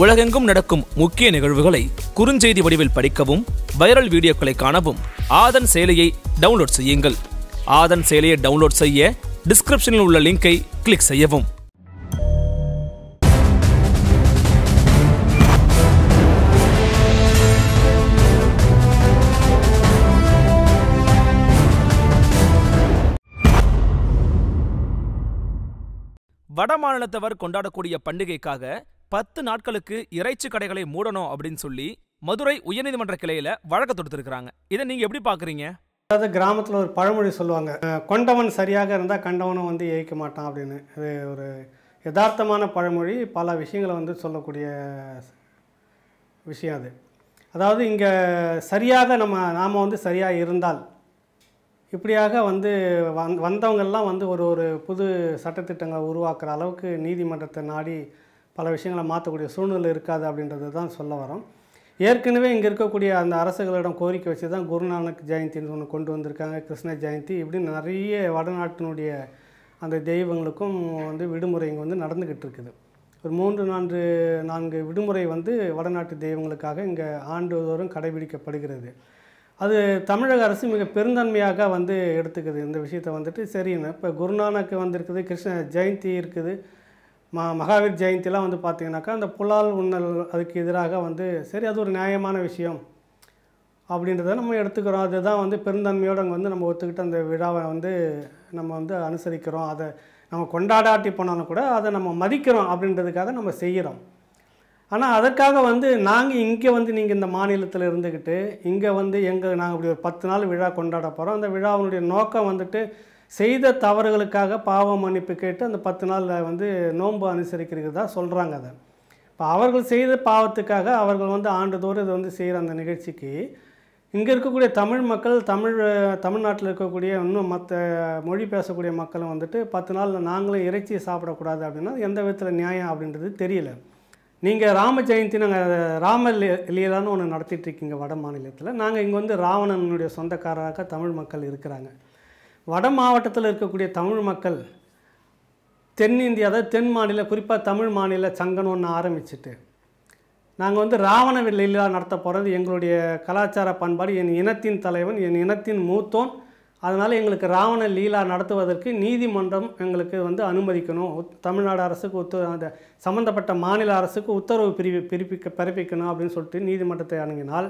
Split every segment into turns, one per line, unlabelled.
உலகெங்கும் நடக்கும் முக்கிய நிகழ்வுகளை குறுஞ்செய்தி வடிவில் படிக்கவும் வைரல் வீடியோக்களை காணவும் ஆதன் செயலியை டவுன்லோட் செய்யுங்கள் ஆதன் செயலியை டவுன்லோட் செய்ய டிஸ்கிரிப்ஷனில் உள்ள லிங்கை கிளிக் செய்யவும் வடமாநிலத்தவர் கொண்டாடக்கூடிய பண்டிகைக்காக பத்து நாட்களுக்கு இறைச்சி கடைகளை மூடணும் அப்படின்னு சொல்லி மதுரை உயர்நீதிமன்ற கிளையில வழக்கு தொடுத்திருக்கிறாங்க இதை நீங்க எப்படி பாக்குறீங்க
அதாவது கிராமத்தில் ஒரு பழமொழி சொல்லுவாங்க கொண்டவன் சரியாக இருந்தால் கண்டவனும் வந்து ஏய்க்க மாட்டான் அப்படின்னு அது ஒரு யதார்த்தமான பழமொழி பல விஷயங்களை வந்து சொல்லக்கூடிய விஷயம் அது அதாவது இங்கே சரியாக நம்ம நாம் வந்து சரியாக இருந்தால் இப்படியாக வந்து வந் வந்தவங்கள்லாம் வந்து ஒரு ஒரு புது சட்டத்திட்டங்களை உருவாக்குற அளவுக்கு நீதிமன்றத்தை நாடி பல விஷயங்களை மாற்றக்கூடிய சூழ்நிலை இருக்காது அப்படின்றது தான் சொல்ல வரோம் ஏற்கனவே இங்கே இருக்கக்கூடிய அந்த அரசுகளிடம் கோரிக்கை வச்சு தான் குருநானக் ஜெயந்தின்னு ஒன்று கொண்டு வந்திருக்காங்க கிருஷ்ண ஜெயந்தி இப்படி நிறைய வடநாட்டினுடைய அந்த தெய்வங்களுக்கும் வந்து விடுமுறை இங்கே வந்து நடந்துக்கிட்டு இருக்குது ஒரு மூன்று நான்கு நான்கு விடுமுறை வந்து வடநாட்டு தெய்வங்களுக்காக இங்கே ஆண்டுதோறும் கடைபிடிக்கப்படுகிறது அது தமிழக அரசு மிக பெருந்தன்மையாக வந்து எடுத்துக்குது இந்த விஷயத்தை வந்துட்டு சரின்னு இப்போ குருநானக்கு வந்திருக்குது கிருஷ்ண ஜெயந்தி இருக்குது மா மகாவீர் ஜெயந்திலாம் வந்து பார்த்திங்கனாக்கா அந்த புலால் உண்ணல் அதுக்கு எதிராக வந்து சரி அது ஒரு நியாயமான விஷயம் அப்படின்றத நம்ம எடுத்துக்கிறோம் அதுதான் வந்து பெருந்தன்மையோடு அங்கே வந்து நம்ம ஒத்துக்கிட்டு அந்த விழாவை வந்து நம்ம வந்து அனுசரிக்கிறோம் அதை நம்ம கொண்டாடாட்டி போனாலும் கூட அதை நம்ம மதிக்கிறோம் அப்படின்றதுக்காக நம்ம செய்கிறோம் ஆனால் அதற்காக வந்து நாங்கள் இங்கே வந்து நீங்கள் இந்த மாநிலத்தில் இருந்துக்கிட்டு இங்கே வந்து எங்கள் நாங்கள் இப்படி ஒரு பத்து நாள் விழா கொண்டாட போகிறோம் அந்த விழாவினுடைய நோக்கம் வந்துட்டு செய்த தவறுகளுக்காக பாவ மன்னிப்பு கேட்டு அந்த பத்து நாளில் வந்து நோன்பு அனுசரிக்கிறதா சொல்கிறாங்க அதை இப்போ அவர்கள் செய்த பாவத்துக்காக அவர்கள் வந்து ஆண்டுதோறும் இதை வந்து செய்கிற அந்த நிகழ்ச்சிக்கு இங்கே இருக்கக்கூடிய தமிழ் மக்கள் தமிழ் தமிழ்நாட்டில் இருக்கக்கூடிய இன்னும் மற்ற மொழி பேசக்கூடிய மக்களும் வந்துட்டு பத்து நாளில் நாங்களும் இறைச்சியை சாப்பிடக்கூடாது அப்படின்னா எந்த விதத்தில் நியாயம் அப்படின்றது தெரியல நீங்கள் ராம ஜெயந்தி நாங்கள் ராம லீலான்னு ஒன்று இருக்கீங்க வட மாநிலத்தில் நாங்கள் இங்கே வந்து ராவணனுடைய சொந்தக்காரராக தமிழ் மக்கள் இருக்கிறாங்க வட மாவட்டத்தில் இருக்கக்கூடிய தமிழ் மக்கள் தென்னிந்தியா அதாவது தென் மாநில குறிப்பாக தமிழ் மாநில சங்கம்னு ஒன்று ஆரம்பிச்சுட்டு நாங்கள் வந்து ராவண வில்லையிலா நடத்த போகிறது எங்களுடைய கலாச்சார பண்பாடு என் இனத்தின் தலைவன் என் இனத்தின் மூத்தோன் அதனால் எங்களுக்கு ராவண லீலா நடத்துவதற்கு நீதிமன்றம் எங்களுக்கு வந்து அனுமதிக்கணும் தமிழ்நாடு அரசுக்கு உத்த அந்த சம்மந்தப்பட்ட மாநில அரசுக்கு உத்தரவு பிரிவி பிறப்பிக்க பிறப்பிக்கணும் அப்படின்னு சொல்லிட்டு நீதிமன்றத்தை அணுகினால்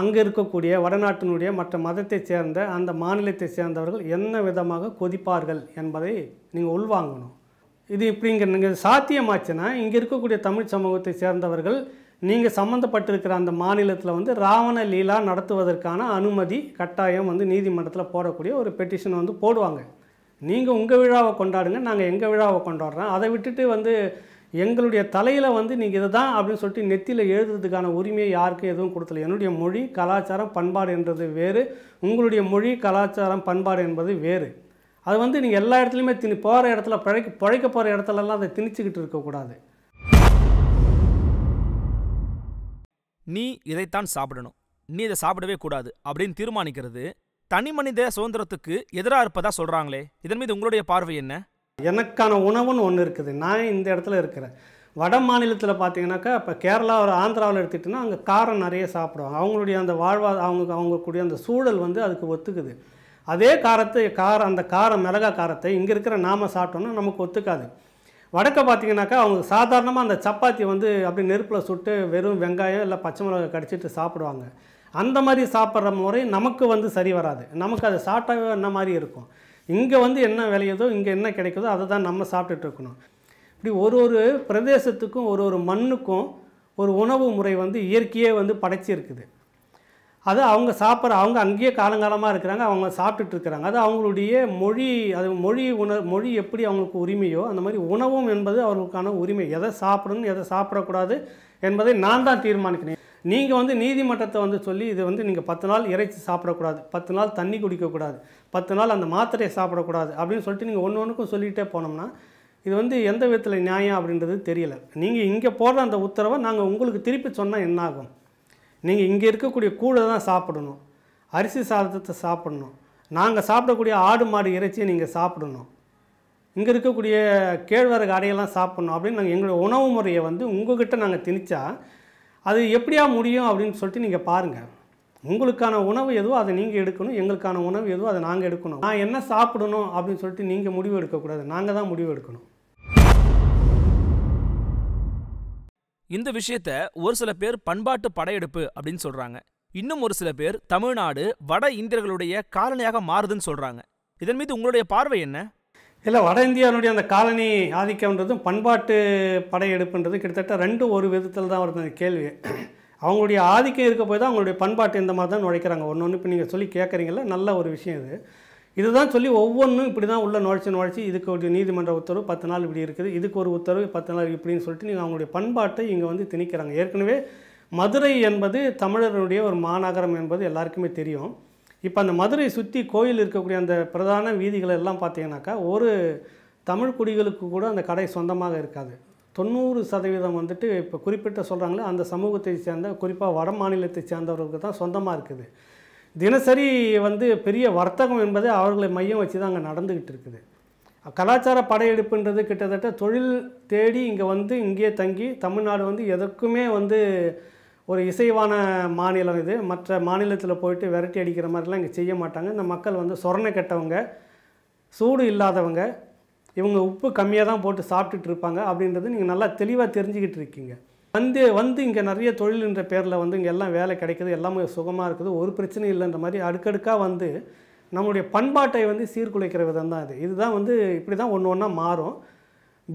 அங்கே இருக்கக்கூடிய வடநாட்டினுடைய மற்ற மதத்தை சேர்ந்த அந்த மாநிலத்தை சேர்ந்தவர்கள் என்ன விதமாக கொதிப்பார்கள் என்பதை நீங்கள் உள்வாங்கணும் இது இப்படி இங்கே நீங்கள் சாத்தியமாச்சுன்னா இங்கே இருக்கக்கூடிய தமிழ் சமூகத்தை சேர்ந்தவர்கள் நீங்கள் சம்மந்தப்பட்டிருக்கிற அந்த மாநிலத்தில் வந்து ராவண லீலா நடத்துவதற்கான அனுமதி கட்டாயம் வந்து நீதிமன்றத்தில் போடக்கூடிய ஒரு பெட்டிஷன் வந்து போடுவாங்க நீங்கள் உங்கள் விழாவை கொண்டாடுங்க நாங்கள் எங்கள் விழாவை கொண்டாடுறோம் அதை விட்டுட்டு வந்து எங்களுடைய தலையில் வந்து நீங்கள் இதை தான் அப்படின்னு சொல்லிட்டு நெத்தியில் எழுதுறதுக்கான உரிமையை யாருக்கும் எதுவும் கொடுத்தல என்னுடைய மொழி கலாச்சாரம் பண்பாடு என்றது வேறு உங்களுடைய மொழி கலாச்சாரம் பண்பாடு என்பது வேறு அது வந்து நீங்கள் எல்லா இடத்துலையுமே திணி போகிற இடத்துல பழைக்க பழைக்க போகிற இடத்துலலாம் அதை திணிச்சுக்கிட்டு இருக்கக்கூடாது
நீ இதைத்தான் சாப்பிடணும் நீ இதை சாப்பிடவே கூடாது அப்படின்னு தீர்மானிக்கிறது தனி மனித சுதந்திரத்துக்கு எதிராக இருப்பதா சொல்கிறாங்களே இதன் மீது உங்களுடைய பார்வை என்ன
எனக்கான உணவுன்னு ஒன்று இருக்குது நான் இந்த இடத்துல இருக்கிறேன் வட மாநிலத்தில் பார்த்தீங்கன்னாக்கா இப்போ கேரளா ஒரு ஆந்திராவில் எடுத்துக்கிட்டோன்னா அங்கே காரம் நிறைய சாப்பிடுவாங்க அவங்களுடைய அந்த வாழ்வா அவங்க அவங்க கூடிய அந்த சூழல் வந்து அதுக்கு ஒத்துக்குது அதே காரத்தை காரம் அந்த காரம் மிளகா காரத்தை இங்கே இருக்கிற நாம சாப்பிட்டோன்னா நமக்கு ஒத்துக்காது வடக்க பார்த்தீங்கன்னாக்கா அவங்க சாதாரணமாக அந்த சப்பாத்தி வந்து அப்படி நெருப்பில் சுட்டு வெறும் வெங்காயம் இல்லை பச்சை மிளகாய் கடிச்சிட்டு சாப்பிடுவாங்க அந்த மாதிரி சாப்பிட்ற முறை நமக்கு வந்து சரி வராது நமக்கு அதை சாப்பிட்டாவே என்ன மாதிரி இருக்கும் இங்கே வந்து என்ன விளையுதோ இங்கே என்ன கிடைக்குதோ அதை தான் நம்ம சாப்பிட்டுட்டு இருக்கணும் இப்படி ஒரு ஒரு பிரதேசத்துக்கும் ஒரு ஒரு மண்ணுக்கும் ஒரு உணவு முறை வந்து இயற்கையே வந்து படைச்சிருக்குது அது அவங்க சாப்பிட்ற அவங்க அங்கேயே காலங்காலமாக இருக்கிறாங்க அவங்க சாப்பிட்டுட்டு இருக்கிறாங்க அது அவங்களுடைய மொழி அது மொழி உண மொழி எப்படி அவங்களுக்கு உரிமையோ அந்த மாதிரி உணவும் என்பது அவர்களுக்கான உரிமை எதை சாப்பிடணும் எதை சாப்பிடக்கூடாது என்பதை நான் தான் தீர்மானிக்கணும் நீங்கள் வந்து நீதிமன்றத்தை வந்து சொல்லி இது வந்து நீங்கள் பத்து நாள் இறைச்சி சாப்பிடக்கூடாது பத்து நாள் தண்ணி குடிக்கக்கூடாது பத்து நாள் அந்த மாத்திரையை சாப்பிடக்கூடாது அப்படின்னு சொல்லிட்டு நீங்கள் ஒன்று ஒன்றுக்கும் சொல்லிகிட்டே போனோம்னா இது வந்து எந்த விதத்தில் நியாயம் அப்படின்றது தெரியலை நீங்கள் இங்கே போடுற அந்த உத்தரவை நாங்கள் உங்களுக்கு திருப்பி சொன்னால் என்னாகும் நீங்கள் இங்கே இருக்கக்கூடிய கூட தான் சாப்பிடணும் அரிசி சாதத்தை சாப்பிடணும் நாங்கள் சாப்பிடக்கூடிய ஆடு மாடு இறைச்சியை நீங்கள் சாப்பிடணும் இங்கே இருக்கக்கூடிய கேழ்வரகு அடையெல்லாம் சாப்பிட்ணும் அப்படின்னு நாங்கள் எங்களுடைய உணவு முறையை வந்து உங்கள்கிட்ட நாங்கள் திணிச்சா அது எப்படியா முடியும் அப்படின்னு சொல்லிட்டு நீங்கள் பாருங்கள் உங்களுக்கான உணவு எதுவோ அதை நீங்கள் எடுக்கணும் எங்களுக்கான உணவு எதுவோ அதை நாங்கள் எடுக்கணும் நான் என்ன சாப்பிடணும் அப்படின்னு சொல்லிட்டு நீங்கள் முடிவு எடுக்கக்கூடாது நாங்கள் தான் முடிவு எடுக்கணும்
இந்த விஷயத்த ஒரு சில பேர் பண்பாட்டு படையெடுப்பு அப்படின்னு சொல்கிறாங்க இன்னும் ஒரு சில பேர் தமிழ்நாடு வட இந்தியர்களுடைய காலனியாக மாறுதுன்னு சொல்கிறாங்க இதன் மீது உங்களுடைய பார்வை என்ன
இல்லை வட இந்தியாவினுடைய அந்த காலனி ஆதிக்கம்ன்றதும் பண்பாட்டு படையெடுப்புன்றது கிட்டத்தட்ட ரெண்டு ஒரு விதத்தில் தான் வருது அந்த கேள்வி அவங்களுடைய ஆதிக்கம் இருக்க போய் தான் அவங்களுடைய பண்பாட்டு இந்த மாதிரி தான் நுழைக்கிறாங்க ஒன்று ஒன்று இப்போ நீங்கள் சொல்லி கேட்குறீங்கள நல்ல ஒரு விஷயம் இது இதுதான் சொல்லி ஒவ்வொன்றும் இப்படி தான் உள்ள நுழைச்சி நுழைச்சி இதுக்கு ஒரு நீதிமன்ற உத்தரவு பத்து நாள் இப்படி இருக்குது இதுக்கு ஒரு உத்தரவு பத்து நாள் இப்படின்னு சொல்லிட்டு நீங்கள் அவங்களுடைய பண்பாட்டை இங்கே வந்து திணிக்கிறாங்க ஏற்கனவே மதுரை என்பது தமிழர்களுடைய ஒரு மாநகரம் என்பது எல்லாருக்குமே தெரியும் இப்போ அந்த மதுரை சுற்றி கோயில் இருக்கக்கூடிய அந்த பிரதான வீதிகள் எல்லாம் பார்த்தீங்கன்னாக்கா ஒரு தமிழ் குடிகளுக்கு கூட அந்த கடை சொந்தமாக இருக்காது தொண்ணூறு சதவீதம் வந்துட்டு இப்போ குறிப்பிட்ட சொல்கிறாங்களே அந்த சமூகத்தை சேர்ந்த குறிப்பாக வட மாநிலத்தை சேர்ந்தவர்களுக்கு தான் சொந்தமாக இருக்குது தினசரி வந்து பெரிய வர்த்தகம் என்பதை அவர்களை மையம் வச்சு தான் அங்கே நடந்துக்கிட்டு இருக்குது கலாச்சார படையெடுப்புன்றது கிட்டத்தட்ட தொழில் தேடி இங்கே வந்து இங்கேயே தங்கி தமிழ்நாடு வந்து எதற்குமே வந்து ஒரு இசைவான மாநிலம் இது மற்ற மாநிலத்தில் போயிட்டு விரட்டி அடிக்கிற மாதிரிலாம் இங்கே செய்ய மாட்டாங்க இந்த மக்கள் வந்து சொரணை கெட்டவங்க சூடு இல்லாதவங்க இவங்க உப்பு கம்மியாக தான் போட்டு சாப்பிட்டுட்டு இருப்பாங்க அப்படின்றது நீங்கள் நல்லா தெளிவாக தெரிஞ்சுக்கிட்டு இருக்கீங்க வந்து வந்து இங்கே நிறைய தொழில்ன்ற பேரில் வந்து இங்கே எல்லாம் வேலை கிடைக்கிது எல்லாமே சுகமாக இருக்குது ஒரு பிரச்சனையும் இல்லைன்ற மாதிரி அடுக்கடுக்காக வந்து நம்மளுடைய பண்பாட்டை வந்து சீர்குலைக்கிற விதம் தான் இது இதுதான் வந்து இப்படி தான் ஒன்று ஒன்றா மாறும்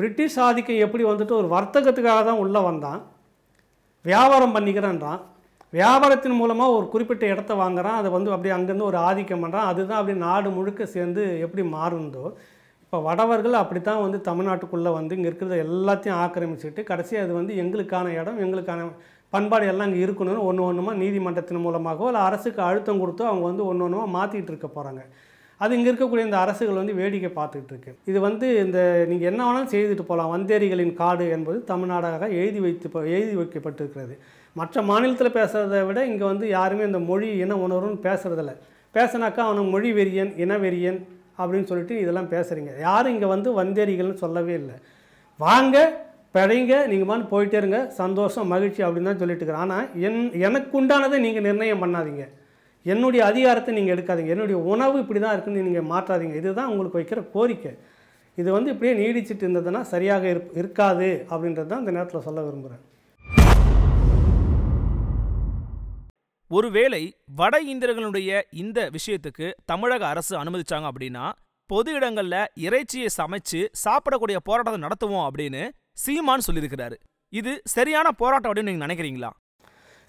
பிரிட்டிஷ் ஆதிக்கம் எப்படி வந்துட்டு ஒரு வர்த்தகத்துக்காக தான் உள்ளே வந்தான் வியாபாரம் பண்ணிக்கிறேன்றான் வியாபாரத்தின் மூலமாக ஒரு குறிப்பிட்ட இடத்த வாங்குகிறான் அதை வந்து அப்படியே அங்கேருந்து ஒரு ஆதிக்கம் பண்ணுறான் அதுதான் அப்படியே நாடு முழுக்க சேர்ந்து எப்படி மாறுந்தோ இப்போ வடவர்கள் அப்படி தான் வந்து தமிழ்நாட்டுக்குள்ளே வந்து இங்கே இருக்கிறத எல்லாத்தையும் ஆக்கிரமிச்சுட்டு கடைசியாக அது வந்து எங்களுக்கான இடம் எங்களுக்கான பண்பாடு எல்லாம் இங்கே இருக்கணும்னு ஒன்று ஒன்றுமா நீதிமன்றத்தின் மூலமாகவோ இல்லை அரசுக்கு அழுத்தம் கொடுத்தோ அவங்க வந்து ஒன்று ஒன்றுமா மாற்றிக்கிட்டு இருக்க போகிறாங்க அது இங்கே இருக்கக்கூடிய இந்த அரசுகள் வந்து வேடிக்கை பார்த்துக்கிட்டு இருக்கு இது வந்து இந்த நீங்கள் என்ன வேணாலும் செய்துட்டு போகலாம் வந்தேரிகளின் காடு என்பது தமிழ்நாடாக எழுதி வைத்து எழுதி வைக்கப்பட்டிருக்கிறது மற்ற மாநிலத்தில் பேசுகிறத விட இங்கே வந்து யாருமே இந்த மொழி இன உணர்வுன்னு பேசுகிறதில்ல பேசினாக்கா அவனுக்கு மொழி வெறியன் இனவெறியன் அப்படின்னு சொல்லிட்டு இதெல்லாம் பேசுகிறீங்க யாரும் இங்கே வந்து வந்தேரிகள்னு சொல்லவே இல்லை வாங்க பிழைங்க நீங்கள் மாதிரி போயிட்டே இருங்க சந்தோஷம் மகிழ்ச்சி அப்படின்னு தான் சொல்லிட்டு இருக்கிறேன் ஆனால் என் எனக்கு உண்டானதை நீங்கள் நிர்ணயம் பண்ணாதீங்க என்னுடைய அதிகாரத்தை நீங்கள் எடுக்காதீங்க என்னுடைய உணவு இப்படி தான் இருக்குன்னு நீங்கள் மாற்றாதீங்க இதுதான் உங்களுக்கு வைக்கிற கோரிக்கை இது வந்து இப்படியே நீடிச்சிட்டு இருந்ததுன்னா சரியாக இருப் இருக்காது அப்படின்றது தான் இந்த நேரத்தில் சொல்ல விரும்புகிறேன்
ஒருவேளை வட இந்தியர்களுடைய இந்த விஷயத்துக்கு தமிழக அரசு அனுமதிச்சாங்க அப்படின்னா பொது இடங்களில் இறைச்சியை சமைச்சு சாப்பிடக்கூடிய போராட்டத்தை நடத்துவோம் அப்படின்னு சீமான் சொல்லியிருக்கிறாரு இது சரியான போராட்டம் அப்படின்னு நீங்கள் நினைக்கிறீங்களா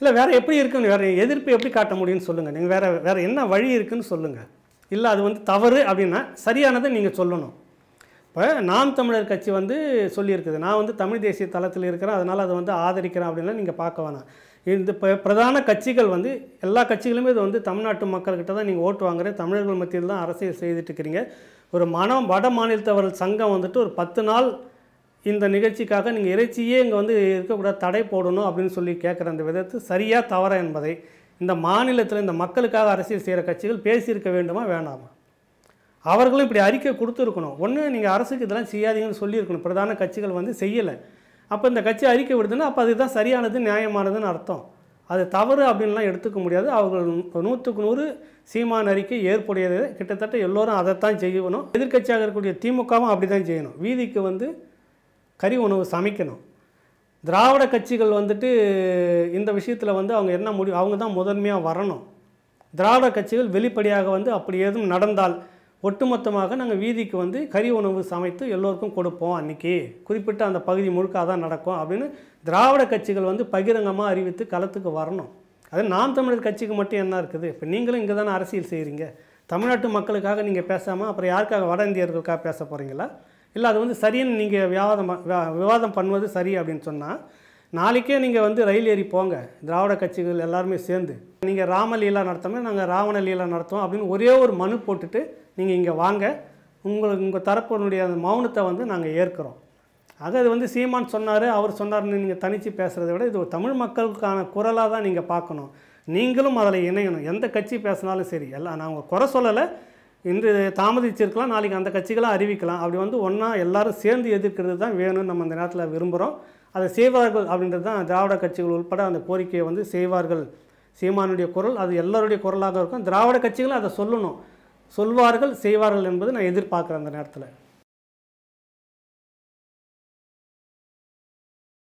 இல்லை வேறு எப்படி இருக்குன்னு வேறு எதிர்ப்பு எப்படி காட்ட முடியும்னு சொல்லுங்கள் நீங்கள் வேறு வேறு என்ன வழி இருக்குதுன்னு சொல்லுங்கள் இல்லை அது வந்து தவறு அப்படின்னா சரியானதை நீங்கள் சொல்லணும் இப்போ நாம் தமிழர் கட்சி வந்து சொல்லியிருக்குது நான் வந்து தமிழ் தேசிய தளத்தில் இருக்கிறேன் அதனால் அதை வந்து ஆதரிக்கிறேன் அப்படின்லாம் நீங்கள் பார்க்க வேணாம் இந்த இப்போ பிரதான கட்சிகள் வந்து எல்லா கட்சிகளுமே இது வந்து தமிழ்நாட்டு மக்கள்கிட்ட தான் நீங்கள் ஓட்டு வாங்குற தமிழர்கள் மத்தியில் தான் அரசியல் செய்துட்டு இருக்கிறீங்க ஒரு மனம் வட மாநிலத்தவர்கள் சங்கம் வந்துட்டு ஒரு பத்து நாள் இந்த நிகழ்ச்சிக்காக நீங்கள் இறைச்சியே இங்கே வந்து இருக்கக்கூடாது தடை போடணும் அப்படின்னு சொல்லி கேட்குற அந்த விதத்து சரியாக தவற என்பதை இந்த மாநிலத்தில் இந்த மக்களுக்காக அரசியல் செய்கிற கட்சிகள் பேசியிருக்க வேண்டுமா வேண்டாமா அவர்களும் இப்படி அறிக்கை கொடுத்துருக்கணும் ஒன்று நீங்கள் அரசுக்கு இதெல்லாம் செய்யாதீங்கன்னு சொல்லியிருக்கணும் பிரதான கட்சிகள் வந்து செய்யலை அப்போ இந்த கட்சி அறிக்கை விடுதுன்னா அப்போ அதுதான் சரியானது நியாயமானதுன்னு அர்த்தம் அது தவறு அப்படின்லாம் எடுத்துக்க முடியாது அவர்கள் நூற்றுக்கு நூறு சீமான் அறிக்கை ஏற்புடையது கிட்டத்தட்ட எல்லோரும் அதைத்தான் செய்யணும் எதிர்கட்சியாக இருக்கக்கூடிய திமுகவும் அப்படி தான் செய்யணும் வீதிக்கு வந்து கறி உணவு சமைக்கணும் திராவிட கட்சிகள் வந்துட்டு இந்த விஷயத்தில் வந்து அவங்க என்ன முடிவு அவங்க தான் முதன்மையாக வரணும் திராவிட கட்சிகள் வெளிப்படையாக வந்து அப்படி எதுவும் நடந்தால் ஒட்டுமொத்தமாக நாங்கள் வீதிக்கு வந்து கறி உணவு சமைத்து எல்லோருக்கும் கொடுப்போம் அன்றைக்கி குறிப்பிட்ட அந்த பகுதி முழுக்க அதான் நடக்கும் அப்படின்னு திராவிட கட்சிகள் வந்து பகிரங்கமாக அறிவித்து களத்துக்கு வரணும் அது நாம் தமிழர் கட்சிக்கு மட்டும் என்ன இருக்குது இப்போ நீங்களும் இங்கே தானே அரசியல் செய்கிறீங்க தமிழ்நாட்டு மக்களுக்காக நீங்கள் பேசாமல் அப்புறம் யாருக்காக வட இந்தியர்களுக்காக பேச போகிறீங்களா இல்லை அது வந்து சரின்னு நீங்கள் விவாதம் விவாதம் பண்ணுவது சரி அப்படின்னு சொன்னால் நாளைக்கே நீங்கள் வந்து ரயில் ஏறி போங்க திராவிட கட்சிகள் எல்லாருமே சேர்ந்து நீங்கள் ராமலீலா நடத்தாமல் நாங்கள் ராவண லீலா நடத்துவோம் அப்படின்னு ஒரே ஒரு மனு போட்டுட்டு நீங்கள் இங்கே வாங்க உங்களுக்கு உங்கள் தரப்பினுடைய அந்த மௌனத்தை வந்து நாங்கள் ஏற்கிறோம் ஆக அது வந்து சீமான் சொன்னார் அவர் சொன்னார்னு நீங்கள் தனித்து பேசுகிறத விட இது ஒரு தமிழ் மக்களுக்கான குரலாக தான் நீங்கள் பார்க்கணும் நீங்களும் அதில் இணையணும் எந்த கட்சி பேசினாலும் சரி எல்லாம் நான் உங்கள் குறை சொல்லலை இன்று தாமதிச்சிருக்கலாம் நாளைக்கு அந்த கட்சிகளாக அறிவிக்கலாம் அப்படி வந்து ஒன்றா எல்லாரும் சேர்ந்து எதிர்க்கிறது தான் வேணும்னு நம்ம அந்த நேரத்தில் விரும்புகிறோம் அதை செய்வார்கள் அப்படின்றது தான் திராவிட கட்சிகள் உள்பட அந்த கோரிக்கையை வந்து செய்வார்கள் சீமானுடைய குரல் அது எல்லோருடைய குரலாக இருக்கும்
திராவிட கட்சிகளும் அதை சொல்லணும் சொல்வார்கள் செய்வார்கள் என்பது நான் எதிர்பார்க்குறேன் அந்த நேரத்தில்